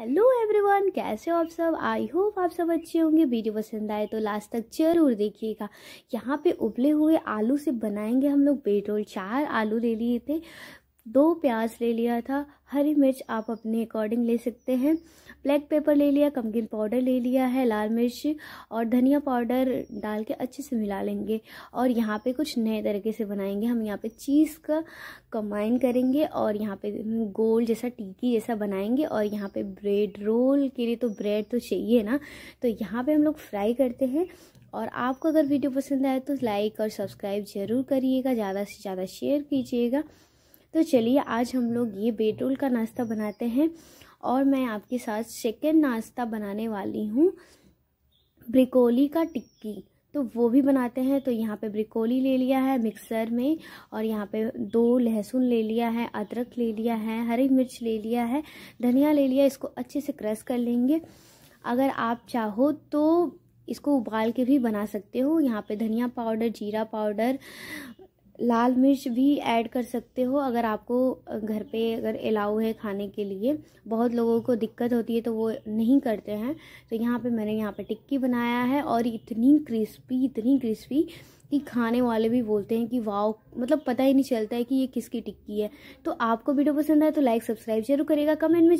hello everyone कैसे हो आप सब आई होप आप सब अच्छे होंगे वीडियो पसंद आए तो लास्ट तक जरूर देखिएगा यहाँ पे उबले हुए आलू से बनाएंगे हम लोग बेडरोल चार आलू ले लिए थे दो प्याज ले लिया था हरी मिर्च आप अपने अकॉर्डिंग ले सकते हैं ब्लैक पेपर ले लिया कमकिन पाउडर ले लिया है लाल मिर्च और धनिया पाउडर डाल के अच्छे से मिला लेंगे और यहाँ पे कुछ नए तरीके से बनाएंगे हम यहाँ पे चीज़ का कंबाइन करेंगे और यहाँ पे गोल जैसा टीकी जैसा बनाएंगे और यहाँ पे ब्रेड रोल के लिए तो ब्रेड तो चाहिए ना तो यहाँ पर हम लोग फ्राई करते हैं और आपको अगर वीडियो पसंद आए तो लाइक और सब्सक्राइब ज़रूर करिएगा ज़्यादा से ज़्यादा शेयर कीजिएगा तो चलिए आज हम लोग ये बेडरोल का नाश्ता बनाते हैं और मैं आपके साथ सेकेंड नाश्ता बनाने वाली हूँ ब्रिकोली का टिक्की तो वो भी बनाते हैं तो यहाँ पे ब्रिकोली ले लिया है मिक्सर में और यहाँ पे दो लहसुन ले लिया है अदरक ले लिया है हरी मिर्च ले लिया है धनिया ले लिया इसको अच्छे से क्रश कर लेंगे अगर आप चाहो तो इसको उबाल के भी बना सकते हो यहाँ पे धनिया पाउडर जीरा पाउडर लाल मिर्च भी ऐड कर सकते हो अगर आपको घर पे अगर अलाउ है खाने के लिए बहुत लोगों को दिक्कत होती है तो वो नहीं करते हैं तो यहाँ पे मैंने यहाँ पे टिक्की बनाया है और इतनी क्रिस्पी इतनी क्रिस्पी कि खाने वाले भी बोलते हैं कि वाओ मतलब पता ही नहीं चलता है कि ये किसकी टिक्की है तो आपको वीडियो पसंद आए तो लाइक सब्सक्राइब जरूर करेगा कमेंट में